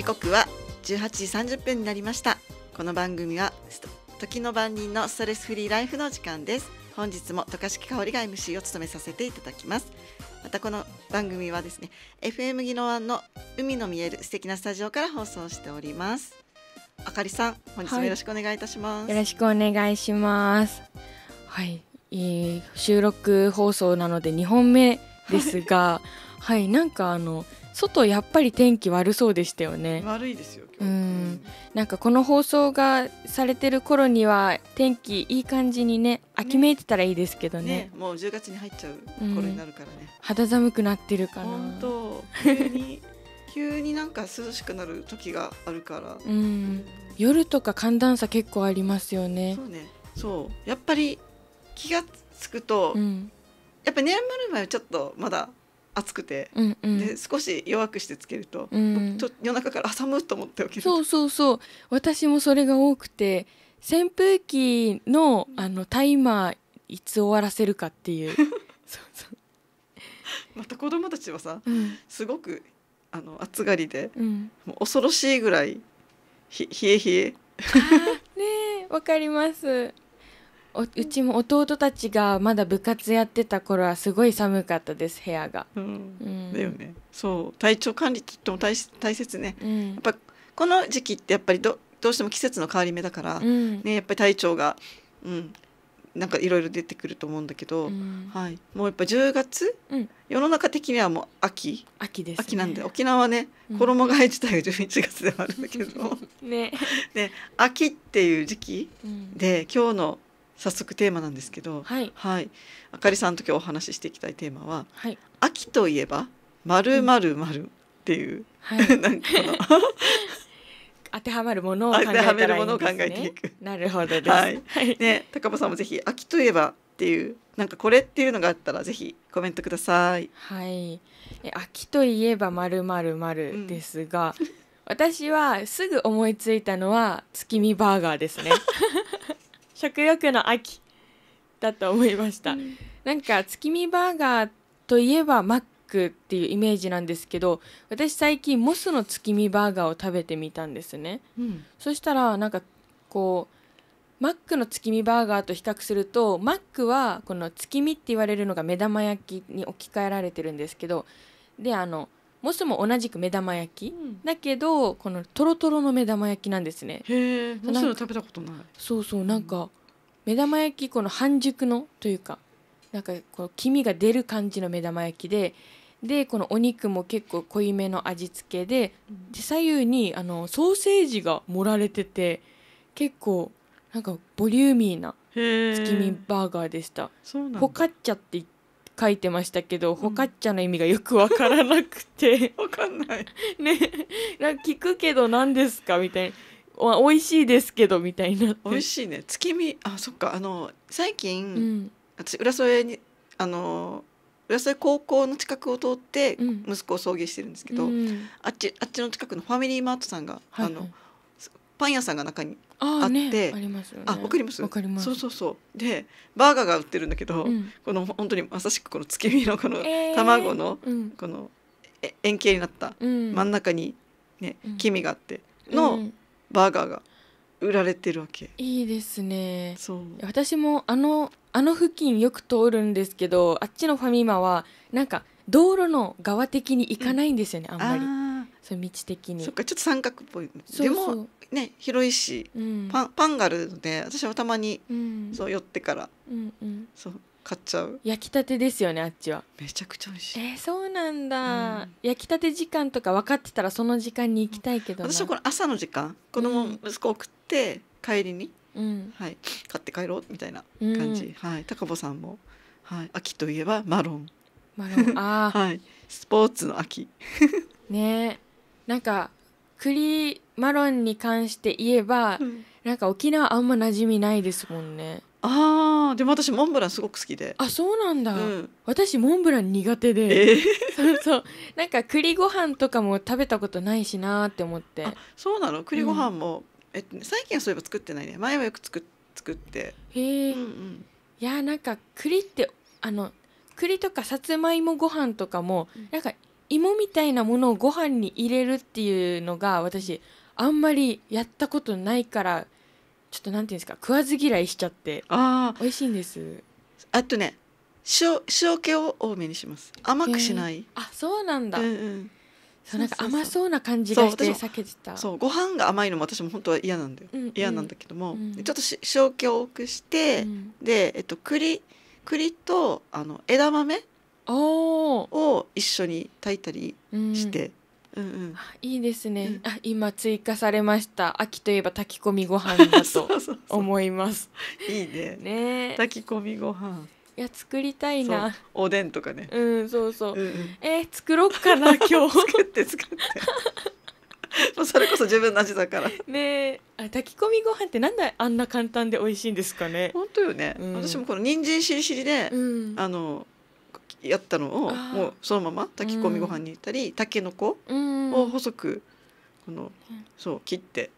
時刻は18時30分になりましたこの番組は時の番人のストレスフリーライフの時間です本日も渡嘉敷香織が MC を務めさせていただきますまたこの番組はですね FM 技能湾の海の見える素敵なスタジオから放送しておりますあかりさん本日もよろしくお願いいたします、はい、よろしくお願いしますはい、えー、収録放送なので2本目ですが はいなんかあの外やっぱり天気悪そうでしたよね悪いですよ今日うんなんかこの放送がされてる頃には天気いい感じにね秋めいてたらいいですけどね、ね、もう10月に入っちゃう頃になるからね、うん、肌寒くなってるかな本当急に 急になんか涼しくなる時があるからうん夜とか寒暖差結構ありますよねそうねそうやっぱり気がつくと、うん、やっぱ眠る前はちょっとまだ暑くて、うんうん、で少し弱くしてつけると、うん、ちょ夜中から寒むと思って起きるそうそうそう私もそれが多くて扇風機のあのタイマーいつ終わらせるかっていう そうそうまた子供たちはさ、うん、すごくあの暑がりで、うん、もう恐ろしいぐらいひ冷え冷えねわかりますうちも弟たちがまだ部活やってた頃はすごい寒かったです部屋が、うん、だよねそう体調管理とっても大大切ね、うん、やっぱこの時期ってやっぱりどどうしても季節の変わり目だから、うん、ね、やっぱり体調が、うん、なんかいろいろ出てくると思うんだけど、うん、はい、もうやっぱ10月、うん、世の中的にはもう秋秋です、ね、秋なんで沖縄ね、衣替え自体が11月ではあるんだけど ねね秋っていう時期で、今日の早速テーマなんですけど、はい、はい、あかりさんと今日お話ししていきたいテーマは、はい、秋といえばまるまるまるっていう、はい、なんか 当てはまるものを考えたらいいんですね。ていくなるほどです。はい、ね、高尾さんもぜひ秋といえばっていうなんかこれっていうのがあったらぜひコメントください。はい。え秋といえばまるまるまるですが、うん、私はすぐ思いついたのは月見バーガーですね。食欲の秋だと思いました、うん、なんか月見バーガーといえばマックっていうイメージなんですけど私最近モスの月見バーガーを食べてみたんですね、うん、そしたらなんかこうマックの月見バーガーと比較するとマックはこの月見って言われるのが目玉焼きに置き換えられてるんですけどであのもしも同じく目玉焼き、うん、だけどこのとろとろの目玉焼きなんですねへえもしも食べたことないそうそうなんか、うん、目玉焼きこの半熟のというかなんかこう黄身が出る感じの目玉焼きででこのお肉も結構濃いめの味付けでで左右にあのソーセージが盛られてて結構なんかボリューミーな月見バーガーでしたフォカッチャって言って書いてましたけど、ホカッチャの意味がよくわからなくて わかんない ねなんか聞くけど何ですかみたいな美味しいですけどみたいな美味しいね月見あそっかあの最近、うん、私浦添にあの浦添高校の近くを通って息子を送迎してるんですけど、うん、あっちあっちの近くのファミリーマートさんが、はい、あのパン屋さんが中にあって、あ、わかります。わかります。そうそうそう。で、バーガーが売ってるんだけど、この本当にまさしくこの月見のこの卵の、この円形になった真ん中にね、黄身があってのバーガーが売られてるわけ。いいですね。私もあのあの付近よく通るんですけど、あっちのファミマはなんか道路の側的に行かないんですよね、あんまり。そう道的にそっかちょっと三角っぽいでもね広いし、うん、パンパンがあるので私はたまに、うん、そう寄ってから、うんうん、そう買っちゃう焼きたてですよねあっちはめちゃくちゃ美味しいえー、そうなんだ、うん、焼きたて時間とか分かってたらその時間に行きたいけど私はこの朝の時間子供、息子送って帰りに、うん、はい、買って帰ろうみたいな感じ、はい、高保さんも、はい、秋といえばマロンマロンあ はい、スポーツの秋ねえなんか栗マロンに関して言えば、うん、なんか沖縄あんま馴染みないですもんねあーでも私モンブランすごく好きであそうなんだ、うん、私モンブラン苦手で、えー、そうそうなんか栗ご飯とかも食べたことないしなって思ってそうなの栗ご飯も、うん、えっ最近はそういえば作ってないね前はよく作作ってへえ、うんうん、いやなんか栗ってあの栗とかさつまいもご飯とかも、うん、なんか芋みたいなものをご飯に入れるっていうのが私あんまりやったことないからちょっとなんていうんですか食わず嫌いしちゃってあ美味しいんですあとね塩塩気を多めにします甘くしない、えー、あそうなんだ、うんうん、そうなんか甘そうな感じがして避けてたそうご飯が甘いのも私も本当は嫌なんだよ、うんうん、嫌なんだけども、うん、ちょっと塩気を多くして、うん、で、えっと、栗栗とあの枝豆を一緒に炊いたりして。うんうん、いいですね、うん、あ今追加されました秋といえば炊き込みご飯だと 思いますいいねね炊き込みご飯いや作りたいなおでんとかねうんそうそう、うんうん、えー、作ろうかな 今日作って作ってもうそれこそ自分の味だからねあ炊き込みご飯ってなんであんな簡単で美味しいんですかね本当よね、うん、私もこの人参しりしりで、うん、あのやったのをもうそのまま炊き込みご飯に入れたり、たけのこを細くこのそう切って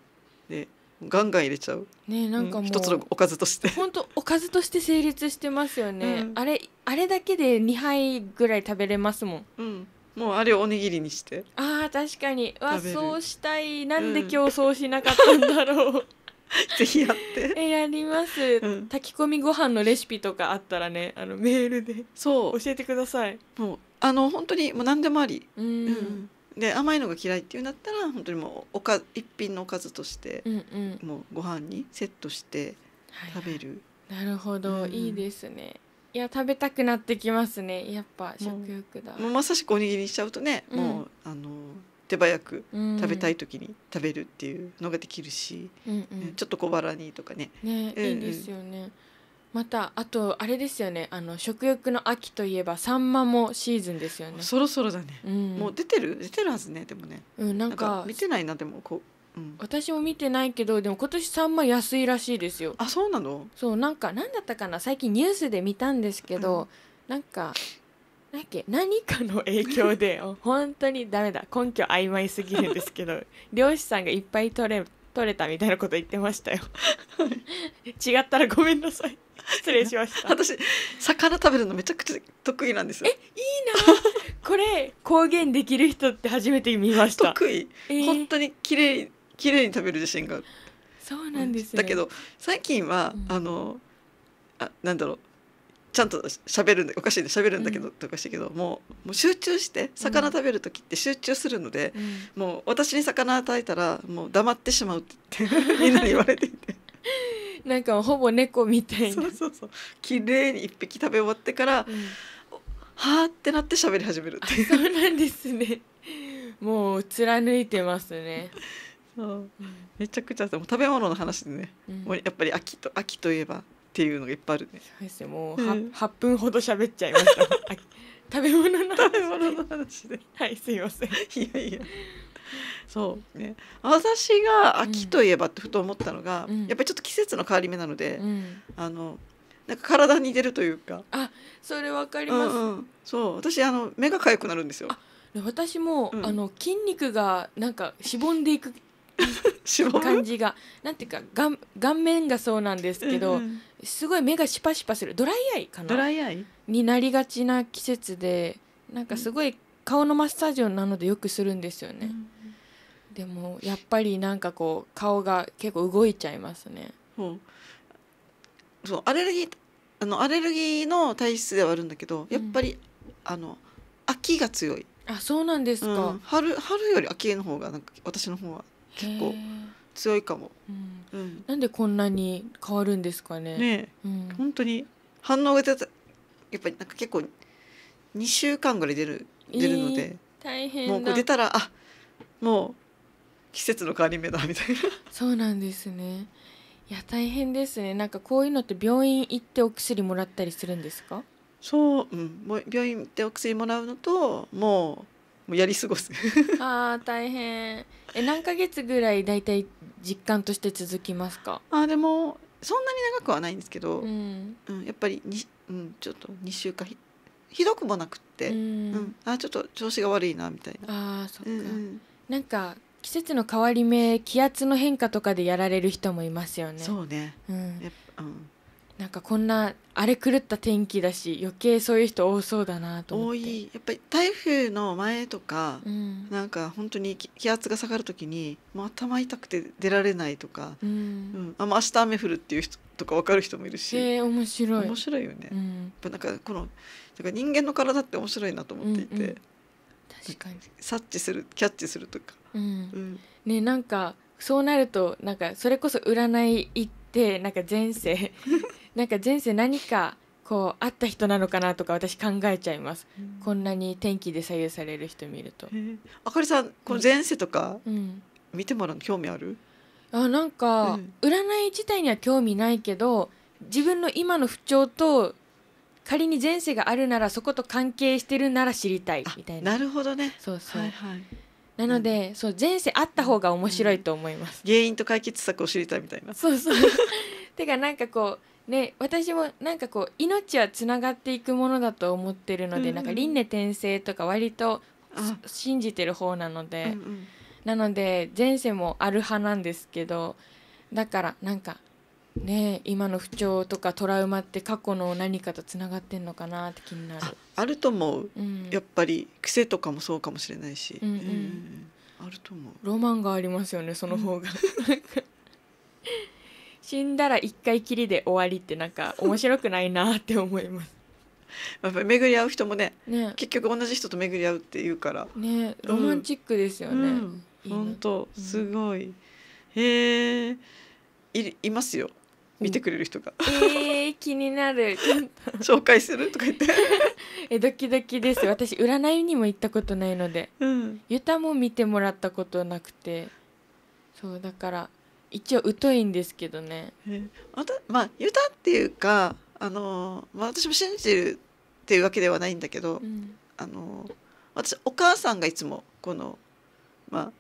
でガンガン入れちゃう。ねなんかもう、一つのおかずとして。本当おかずとして成立してますよね。うん、あれあれだけで二杯ぐらい食べれますもん。うん。もうあれをおにぎりにして。ああ確かに。わそうしたい。なんで今日そうしなかったんだろう。ぜひやってえやります、うん炊き込みご飯のレシピとかあったらねあのメールでそう教えてください。もうあの本当にもう何でもあり、ううんで甘いのが嫌いっていうんだったら本当にもうおか一品のおかずとして、うんうんもうご飯にセットしてはい食べる、なるほど、うんいいですねいや食べたくなってきますねやっぱ食欲だもうまさしくおにぎりにしちゃうとね、ももうあの手早く食べたい時に食べるっていうのができるし、うんうん、ちょっと小腹にとかね。ね、うんうん、いいですよね。またあとあれですよねあの食欲の秋といえばサンマもシーズンですよねそろそろだね、うん、もう出てる出てるはずねでもね、うん、なんか見てないなでもこう、うん、私も見てないけどでも今年サンマ安いらしいですよあそうなのそうなんかなんだったかな最近ニュースで見たんですけど、うん、なんかなんけ何かの影響で 本当にダメだ根拠曖昧すぎるんですけど漁師さんがいっぱい取れ取れたみたいなこと言ってましたよ違ったらごめんなさい失礼しました私魚食べるのめちゃくちゃ得意なんですよえいいなこれ公言できる人って初めて見ました得意、えー、本当に綺麗綺麗に食べる自信があるそうなんです、ね、だけど最近は、うん、あのあなんだろうちゃんと喋るんでおかしいね喋るんだけど、うん、おかしいけどもうもう集中して魚食べる時って集中するので、うん、もう私に魚与えたらもう黙ってしまうってみんなに言われていて。なんかほぼ猫みたいな。そうそうそう。綺麗に一匹食べ終わってから、うん、はあってなって喋り始めるっていう。そうなんですね。もう貫いてますね。そうめちゃくちゃでも食べ物の話でね、うん、もうやっぱり秋と秋といえばっていうのがいっぱいあるね。そうですねもう八、うん、分ほど喋っちゃいました。食べ物の食べ物の話で。はいすみません。いやいや。そうね、私が秋といえばってふと思ったのが、うん、やっぱりちょっと季節の変わり目なので、うん、あのなんか体に出るというかあそれわかります、うんうん、そう私あの目が痒くなるんですよ私も、うん、あの筋肉がなんかしぼんでいく 感じがなんていうか顔顔面がそうなんですけど、うんうん、すごい目がシパシパするドライアイかなドライアイになりがちな季節でなんかすごい顔のマッサージなのでよくするんですよね、うん、でもやっぱりなんかこう顔が結構動いちゃいますね、うん、そうアレルギーあのアレルギーの体質ではあるんだけどやっぱり、うん、あの秋が強いあそうなんですか、春春より秋の方がなんか私の方は結構強いかも、うんうん、なんでこんなに変わるんですかねね、うん、本当に反応が出たやっぱりなんか結構2週間ぐらい出る出るので、えー、大変もうこれ出たらあもう季節の変わり目だみたいな そうなんですねいや大変ですねなんかこういうのって病院行ってお薬もらったりするんですかそう、うん、もう病院行ってお薬もらうのともうもうやり過ごす あー大変え何ヶ月ぐらい大体実感として続きますかあでもそんなに長くはないんですけど、うん、うん、やっぱりに、うん、ちょっと2週間ひどくもなくって、うん、うん、あちょっと調子が悪いなみたいな。あそっか、うん、なんか季節の変わり目気圧の変化とかでやられる人もいますよね。そうね、うん、やっぱうんなんかこんな荒れ狂った天気だし余計そういう人多そうだなと思って多いやっぱり台風の前とか、うん、なんか本当に気圧が下がる時にもう頭痛くて出られないとか、うん、うん、あ明日雨降るっていう人とか分かる人もいるし、えー、面白い面白いよね、うん、やっぱなんかこのか人間の体って面白いなと思っていて、うんうん、確かに察知するキャッチするとか、うんねなんかそうなるとなんかそれこそ占い行ってでなんか前世 なんか前世何かこうあった人なのかなとか私考えちゃいます、うん、こんなに天気で左右される人見るとあかりさんこの前世とか見てもらうの興味ある、うん、あなんか、占い自体には興味ないけど自分の今の不調と仮に前世があるならそこと関係してるなら知りたいみたいななるほどねそうそう、はいはい、なので、うん、そう前世あった方が面白いと思います、原因と解決策を知りたいみたいなそうそう てかなんかこうね私もなんかこう命はつながっていくものだと思ってるので、うん、なんか輪廻転生とか割と信じてる方なので、うんうん、なので前世もある派なんですけどだからなんかね、今の不調とかトラウマって過去の何かとつながってんのかなって気になるあると思う、うん、やっぱり癖とかもそうかもしれないし、うんうんうん、あると思うロマンがありますよねその方が、うん、死んだら一回きりで終わりってなんか面白くないなって思います やっぱり巡り合う人もね、ね、結局同じ人と巡り合うっていうからねロマンチックですよね、本、う、当、ん、すごい、へえいますよ見てくれる人が、うん、えー、気になる 紹介するとか言って えドキドキです私占いにも行ったことないので、うん、ユタも見てもらったことなくてそうだから一応疎いんですけどね、えまたまあユタっていうかあの、まあ、私も信じてるっていうわけではないんだけど、うん、あの私お母さんがいつもこのまあ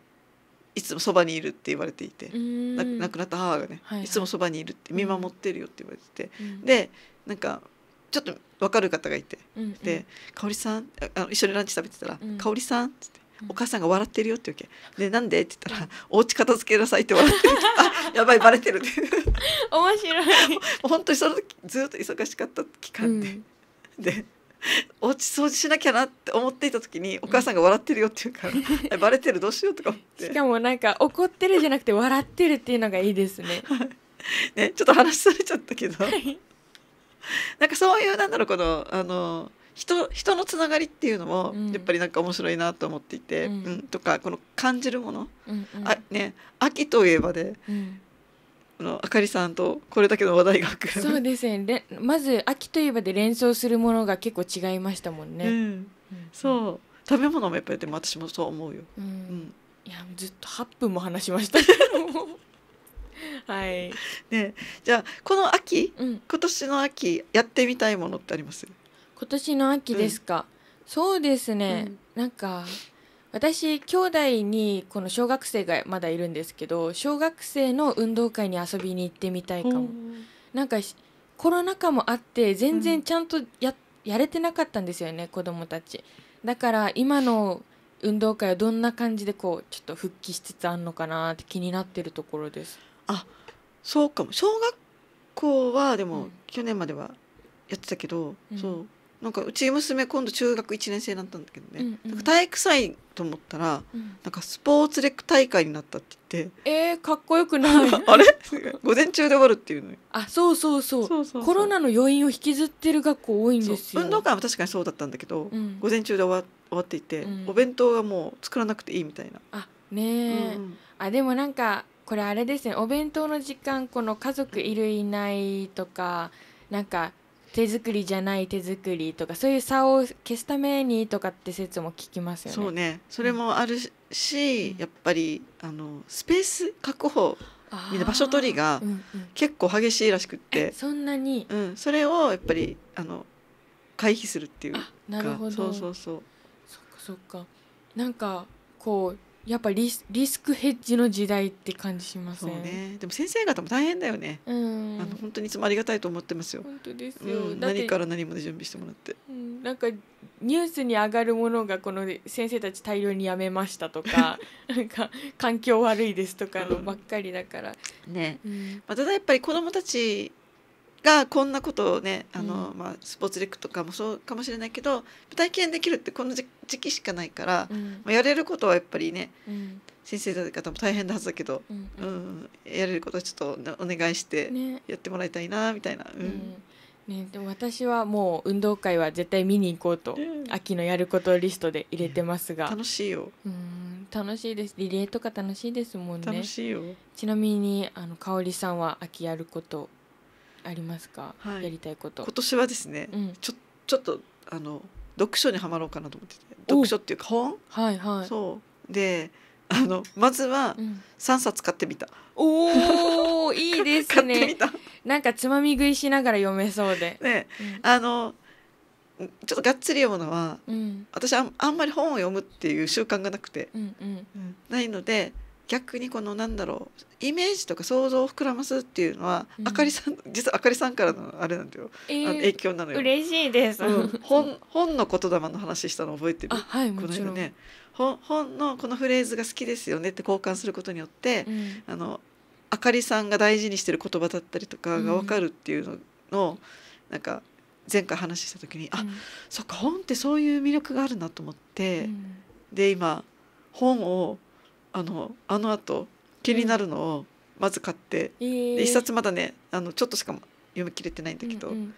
いつもそばにいるって言われていて亡くなった母がね、いつもそばにいるって見守ってるよって言われてて、でなんかちょっと分かる方がいて「で「かおりで香さんあの一緒にランチ食べてたら「香りさん」っ言って。お母さんが笑ってるよって言うけでなんでって言ったらお家片付けなさいって笑ってる あやばいバレてるって面白い 本当にその時ずっと忙しかった期間で、うん、で お家掃除しなきゃなって思っていた時にお母さんが笑ってるよっていうから、バレてるどうしようとか思ってしかもなんか怒ってるじゃなくて笑ってるっていうのがいいですね。ねちょっと話されちゃったけど、はい、なんかそういうなんだろうこのあの人人のつながりっていうのもやっぱりなんか面白いなと思っていて、うん、うん、とかこの感じるもの、うんうん、あね秋といえばで、うんこのあかりさんとこれだけの話題がそうですねまず秋といえばで連想するものが結構違いましたもんね、うん、うん、そう食べ物もやっぱりでも私もそう思うよ、うん、うん、いやずっと8分も話しました はいねじゃあこの秋、うん、今年の秋やってみたいものってあります今年の秋ですか、そうですね、なんか私兄弟にこの小学生がまだいるんですけど小学生の運動会に遊びに行ってみたいかも、うん、なんかコロナ禍もあって全然ちゃんとやうん、やれてなかったんですよね子供たちだから今の運動会はどんな感じでこうちょっと復帰しつつあんのかなって気になってるところですあそうかも小学校はでも去年まではやってたけど、うん、そうなんかうち娘今度中学1年生になったんだけどね、うんうん、か体育祭と思ったら、うん、なんかスポーツレック大会になったって言ってえー、かっこよくない あれ午前中で終わるっていうのあそうそうそうコロナの余韻を引きずってる学校多いんですよ運動会は確かにそうだったんだけど、うん、午前中で終わ終わっていて、うん、お弁当がもう作らなくていいみたいなあねえ、あでもなんかこれあれですねお弁当の時間この家族いるいないとかなんか手作りじゃない手作りとかそういう差を消すためにとかって説も聞きますよね。そうねそれもあるし、うん、やっぱりあのスペース確保みんな場所取りが結構激しいらしくって、うんうん、そんなに、うん、それをやっぱりあの回避するっていうかなるほどそうそうそうそっかそっかなんかこうやっぱリスリスクヘッジの時代って感じしますね、でも先生方も大変だよね、うん、あの本当にいつもありがたいと思ってますよ本当ですよ、うん、何から何まで準備してもらって、うん、なんかニュースに上がるものがこの先生たち大量に辞めましたとか なんか環境悪いですとかのばっかりだから、ね、うん、まあ、ただやっぱり子どもたちがこんなことをねあの、うん、まあ、スポーツレックとかもそうかもしれないけど体験できるってこの時期しかないから、うん、まあ、やれることはやっぱりね、うん、先生の方も大変なはずだけど、うんやれることはちょっとお願いしてやってもらいたいなみたいな。ね、でも私はもう運動会は絶対見に行こうと、秋のやることリストで入れてますが楽しいようん楽しいですリレーとか楽しいですもんね楽しいよちなみにあの香里さんは秋やることありますか、はい、やりたいこと今年はですね、うん、ちょちょっとあの読書にはまろうかなと思ってて読書っていうか本、はいはい、そうであのまずは3冊買ってみた、うん、おおいいですね なんかつまみ食いしながら読めそうで、ね、うん、あのちょっとがっつり読むのは、うん、私ああんまり本を読むっていう習慣がなくて、うんうん、ないので逆にこのなんだろうイメージとか想像を膨らますっていうのは、うん、あかりさん 実はあかりさんからのあれなんだよ、えー、あの影響なのよ嬉しいです、うん、本本の言霊の話したの覚えてるはいこの間ね本本のこのフレーズが好きですよねって交換することによって、うん、あのあかりさんが大事にしてる言葉だったりとかがわかるっていうのの、うん、なんか前回話した時に、うん、あそっか本ってそういう魅力があるなと思って、で今本をあのあの後気になるのをまず買って、えー、一冊まだねあのちょっとしか読み切れてないんだけど、うんうん、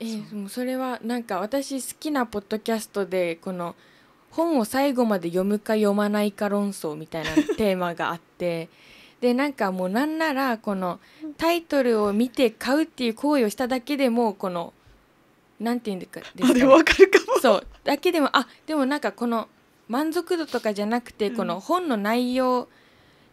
えー、そそれはなんか私好きなポッドキャストでこの本を最後まで読むか読まないか論争みたいなテーマがあって でなんかもうなんならこのタイトルを見て買うっていう行為をしただけでもこのなんていうんですか、ね、あでもわかるかもそうだけでもあでもなんかこの満足度とかじゃなくて、この本の内容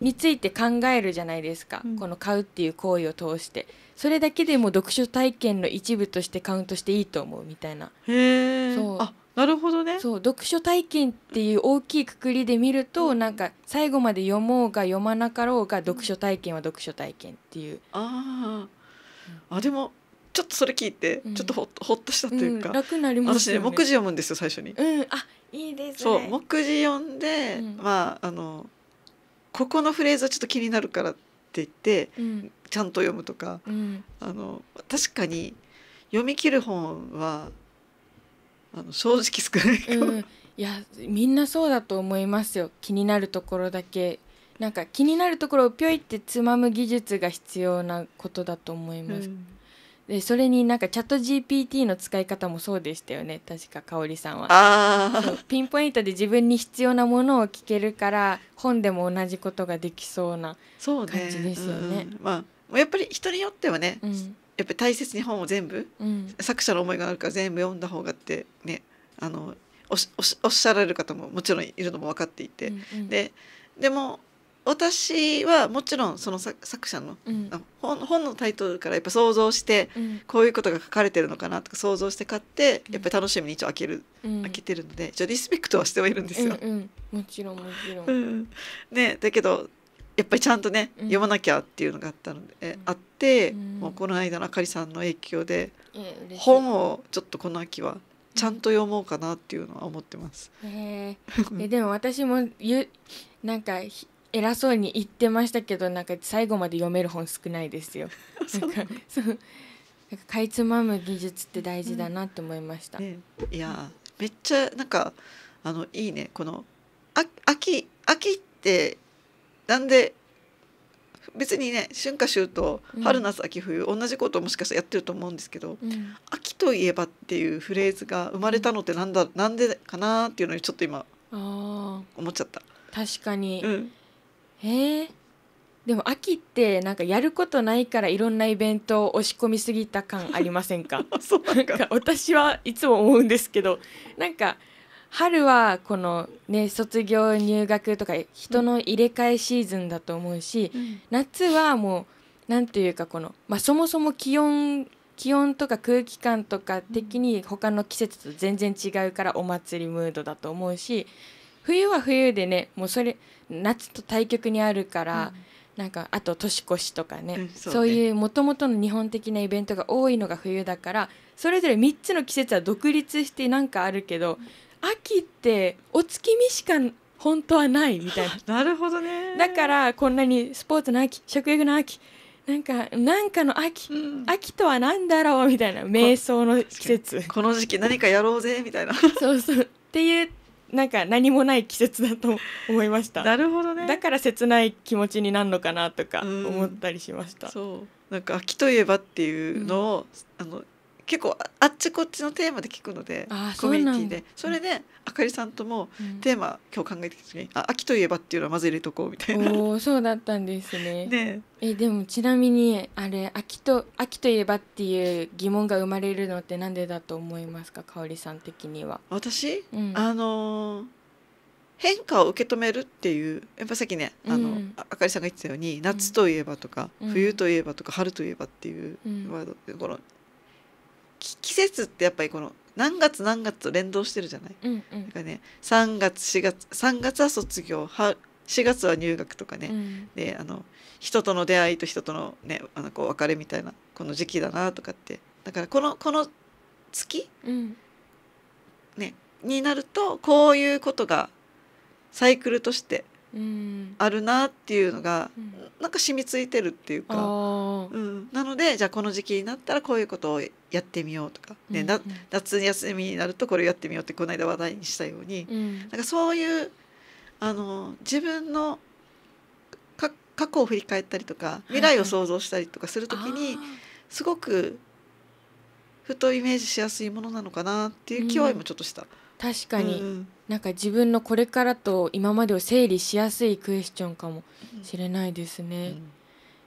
について考えるじゃないですか、うん、この買うっていう行為を通してそれだけでも読書体験の一部としてカウントしていいと思うみたいなへそうあなるほどねそう読書体験っていう大きいくくりで見ると、うん、なんか最後まで読もうが読まなかろうが読書体験は読書体験っていうあ、うん、あでもちょっとそれ聞いて、ちょっとほほっとしたというか、楽なります、ね、私ね目次読むんですよ最初に。うん、あいいですね。そう目次読んで、まああのここのフレーズはちょっと気になるからって言って、ちゃんと読むとか、あの確かに読み切る本はあの正直少ないかも、うん、いやみんなそうだと思いますよ気になるところだけなんか気になるところをぴょいってつまむ技術が必要なことだと思います、うん、でそれになんかチャット GPT の使い方もそうでしたよね確か香織さんはあピンポイントで自分に必要なものを聞けるから本でも同じことができそうな感じですよね。ねうん、まあ、やっぱり人によってはね、うん、やっぱり大切に本を全部、うん、作者の思いがあるから全部読んだ方がってねあのおっしゃられる方ももちろんいるのも分かっていて、うんうん、ででも私はもちろんその作者の、うん、本本のタイトルからやっぱ想像して、こういうことが書かれてるのかなとか想像して買って、やっぱり楽しみに一応開ける、開けてるので一応リスペクトはしてはいるんですよ。うんうん、もちろんもちろん。ねだけどやっぱりちゃんとね、読まなきゃっていうのがあったので、あって、もうこの間のあかりさんの影響で、本をちょっとこの秋はちゃんと読もうかなっていうのは思ってます。えでも私もゆなんか偉そうに言ってましたけどなんか最後まで読める本少ないですよ。なんかそうなんかかいつまむ技術って大事だなって思いました。うんね、いやめっちゃなんかあのいいねこのあ秋秋ってなんで別にね春夏秋冬春夏秋冬、うん、同じこともしかしたらやってると思うんですけど、うん、秋といえばっていうフレーズが生まれたのってなんだなんでかなっていうのにちょっと今思っちゃった。確かに、うんえでも秋ってなんかやることないからいろんなイベントを押し込みすぎた感ありませんか なんか私はいつも思うんですけどなんか春はこのね卒業入学とか人の入れ替えシーズンだと思うし、うん、夏はもう何ていうかこの、まあ、そもそも気温気温とか空気感とか的に他の季節と全然違うからお祭りムードだと思うし冬は冬でねもうそれ夏と対極にあるから、うん、なんかあと年越しとかねうんそうね、そういうもともとの日本的なイベントが多いのが冬だからそれぞれ3つの季節は独立してなんかあるけど、秋ってお月見しか本当はないみたいな なるほどねだからこんなにスポーツの秋食欲の秋なんかなんかの秋、うん、秋とは何だろうみたいな瞑想の季節この時期何かやろうぜみたいな そうそうっていうなんか何もない季節だと思いましたなるほどねだから切ない気持ちになるのかなとか思ったりしました、うん、そうなんか秋といえばっていうのを、うん、あの結構あっちこっちのテーマで聞くのでコミュニティでそれであかりさんともテーマ、うん、今日考えてきた時に「あ秋といえば」っていうのはまず入れとこうみたいなおそうだったんですねねえでもちなみにあれ秋と「秋といえば」っていう疑問が生まれるのってなんでだと思いますかかおりさん的には私、うん、あのー変化を受け止めるっていうやっぱさっきねあの、うん、あかりさんが言ってたように夏といえばとか、うん、冬といえばとか春といえばっていうワード、うん、この季節ってやっぱりこの何月何月と連動してるじゃない、うんうん、だからね3月4月3月は卒業は4月は入学とかね、うん、であの人との出会いと人との,、ね、あのこう別れみたいなこの時期だなとかってだからこのこの月、うん、ね、になるとこういうことがサイクルとしてあるなっていうのが、うん、なんか染みついてるっていうか、うん、なのでじゃあこの時期になったらこういうことをやってみようとか、ね、うんうん、夏休みになるとこれをやってみようってこの間話題にしたように、うん、なんかそういうあの自分の過去を振り返ったりとか未来を想像したりとかするときに、すごくふとイメージしやすいものなのかなっていう気いもちょっとした。うん確かに、うん、なんか自分のこれからと今までを整理しやすいクエスチョンかもしれないですね、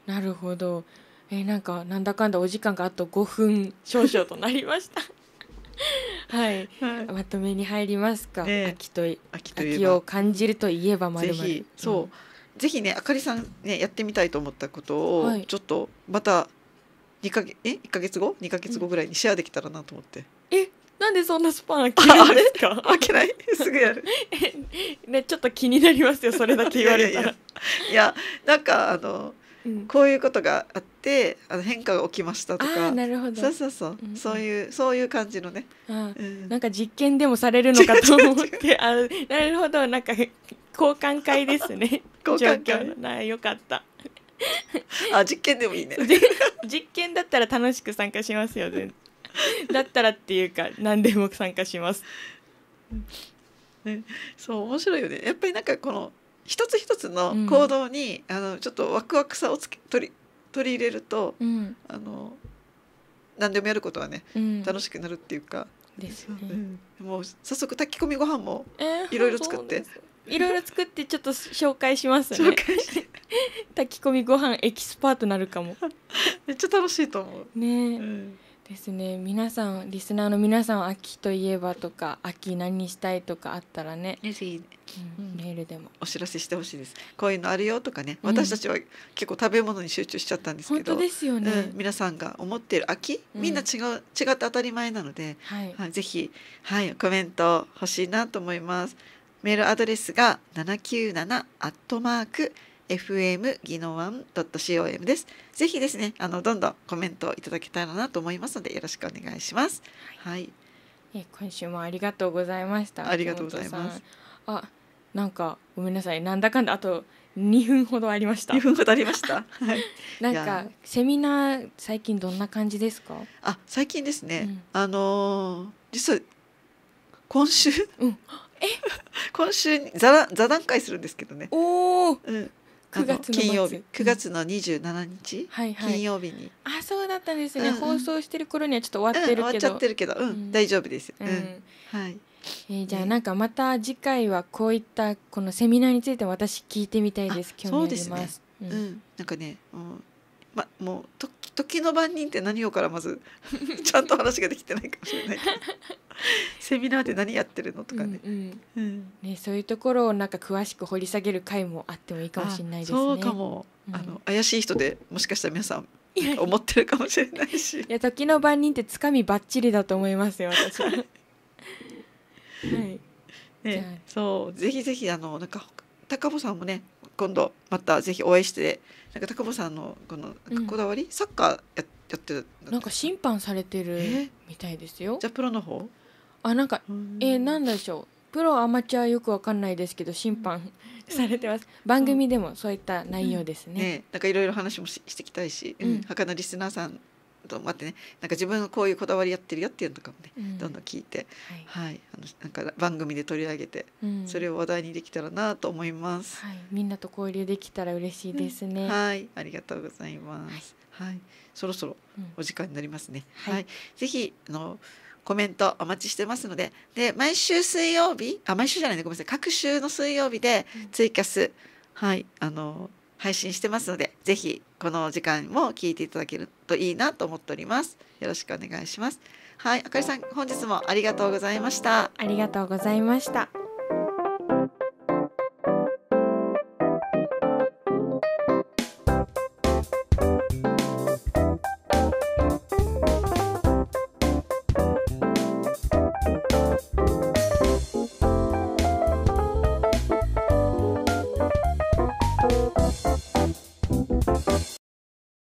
うん、なるほどえなんかなんだかんだお時間があと5分少々となりました はい、はい、まとめに入りますか、ね、秋と秋と秋を感じるといえばまるまるそう、うん、ぜひねあかりさんねやってみたいと思ったことを、はい、ちょっとまた二か月え1か月後2か月後ぐらいにシェアできたらなと思って、うん、えなんでそんなスパン開けるんですか開けない すぐやる ねちょっと気になりますよそれだけ言われたらいやなんかあの、うん、こういうことがあってあの変化が起きましたとかなるほどそうそうそう、うんそういうそういう感じのねあ、うん、なんか実験でもされるのかと思って あなるほどなんか交換会ですね交換会なよかったあ実験でもいいね実験だったら楽しく参加しますよ全 だったらっていうか何でも参加します。ね、そう面白いよねやっぱりなんかこの一つ一つの行動に、うん、あのちょっとワクワクさをつけ取り取り入れると、うん、あの何でもやることはね、うん、楽しくなるっていうか。ですね、もう早速炊き込みご飯もいろいろ作って、えー、いろいろ作ってちょっと紹介しますね 炊き込みご飯エキスパートなるかもめっちゃ楽しいと思うね、うんですね皆さんリスナーの皆さん秋といえばとか秋何したいとかあったらねぜひ、うん、メールでもお知らせしてほしいですこういうのあるよとかね、私たちは結構食べ物に集中しちゃったんですけど本当ですよね、うん、皆さんが思ってる秋みんな違う、違って当たり前なので、はい、ぜひ、はい、コメント欲しいなと思いますメールアドレスが797アットマーク「FM 技能ワン .com です。ぜひですね、あのどんどんコメントいただけたらなと思いますので、よろしくお願いします。はい。え、はい、今週もありがとうございました。ありがとうございます。あ、なんかごめんなさい、なんだかんだあと2分ほどありました。2分ほどありました。はい。なんかセミナー最近どんな感じですか？あ、最近ですね。うん、あのー、実は今週、うん、え 今週に座談座談会するんですけどね。おお、うん、九月金曜日9月の二十七日、はいはい、金曜日にあそうだったんですね、うんうん、放送してる頃にはちょっと終わってるけど、うん、終わっちゃってるけど、うん、うん、大丈夫です、うん、うん、はいえー、じゃあなんかまた次回はこういったこのセミナーについて私聞いてみたいです興味あります、ね、うん、なんかね、うんま、もう時時の番人って何をからまず ちゃんと話ができてないかもしれない セミナーで何やってるのとかねうんうんうん、ねそういうところをなんか詳しく掘り下げる回もあってもいいかもしれないですね。そうかも、あの怪しい人でもしかしたら皆さん思ってるかもしれないしいや時の番人ってつかみばっちりだと思いますよ私は。はい、ね、そうぜひぜひあのなんか高保さんもね今度またぜひお会いしてなんか高保さんのこのこだわり、うん、サッカーやってるなんか審判されてるみたいですよじゃあプロの方あなんかえー、なんでしょうプロアマチュアよくわかんないですけど審判されてます番組でもそういった内容ですねうんね、なんかいろいろ話もししてきたいし、うん、うん、リスナーさんと待ってねなんか自分のこういうこだわりやってるよっていうのとかもね、うん、どんどん聞いて、はい、あのなんか番組で取り上げて、うん、それを話題にできたらなと思います、はい、みんなと交流できたら嬉しいですね、うん、はいありがとうございます、はい、はい、そろそろお時間になりますね、はい、ぜひあのコメントお待ちしてますのでで毎週水曜日あ毎週じゃないねごめんなさい各週の水曜日でツイキャス、はいあの配信してますので、ぜひこの時間も聞いていただけるといいなと思っております。よろしくお願いします。はい、あかりさん、本日もありがとうございました。ありがとうございました。